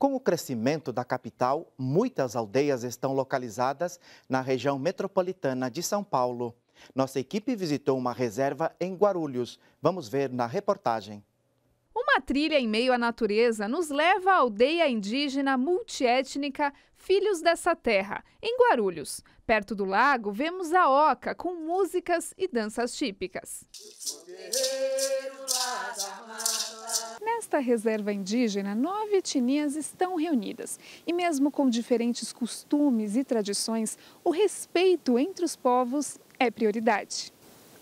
Com o crescimento da capital, muitas aldeias estão localizadas na região metropolitana de São Paulo. Nossa equipe visitou uma reserva em Guarulhos. Vamos ver na reportagem. Uma trilha em meio à natureza nos leva à aldeia indígena multiétnica Filhos dessa Terra, em Guarulhos. Perto do lago, vemos a oca com músicas e danças típicas. Guerreiro lá da mar. Nesta reserva indígena, nove etnias estão reunidas. E mesmo com diferentes costumes e tradições, o respeito entre os povos é prioridade.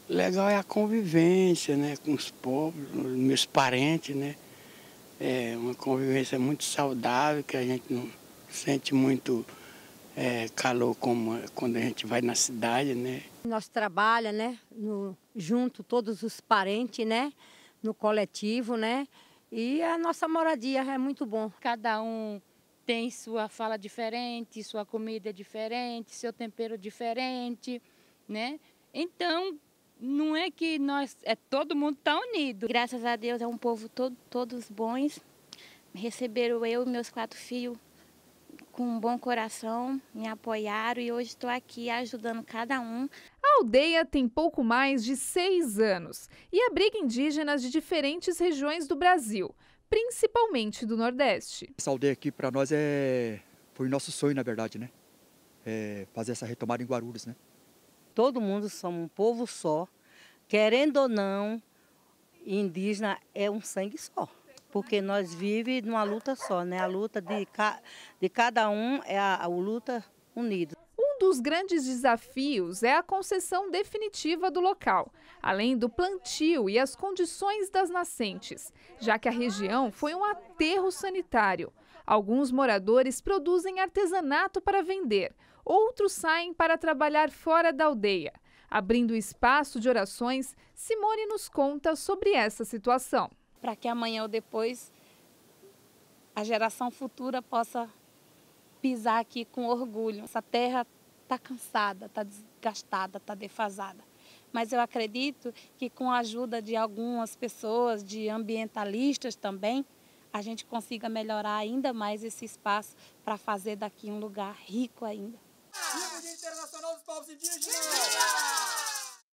Legal é a convivência né, com os povos, meus parentes, né? É uma convivência muito saudável, que a gente não sente muito é, calor como é quando a gente vai na cidade, né? Nós trabalhamos né? No, junto todos os parentes, né? No coletivo, né? E a nossa moradia é muito bom. Cada um tem sua fala diferente, sua comida é diferente, seu tempero é diferente, né? Então, não é que nós, é todo mundo está unido. Graças a Deus é um povo todo, todos bons. Receberam eu e meus quatro filhos com um bom coração, me apoiaram e hoje estou aqui ajudando cada um aldeia tem pouco mais de seis anos e abriga indígenas de diferentes regiões do Brasil, principalmente do Nordeste. Essa aldeia aqui para nós é foi nosso sonho, na verdade, né? É fazer essa retomada em Guarulhos, né? Todo mundo somos um povo só, querendo ou não, indígena é um sangue só, porque nós vivemos numa luta só, né? A luta de, ca... de cada um é a, a luta unida. Um dos grandes desafios é a concessão definitiva do local, além do plantio e as condições das nascentes, já que a região foi um aterro sanitário. Alguns moradores produzem artesanato para vender, outros saem para trabalhar fora da aldeia. Abrindo espaço de orações, Simone nos conta sobre essa situação. Para que amanhã ou depois a geração futura possa pisar aqui com orgulho. Essa terra está cansada, está desgastada, está defasada. Mas eu acredito que com a ajuda de algumas pessoas, de ambientalistas também, a gente consiga melhorar ainda mais esse espaço para fazer daqui um lugar rico ainda.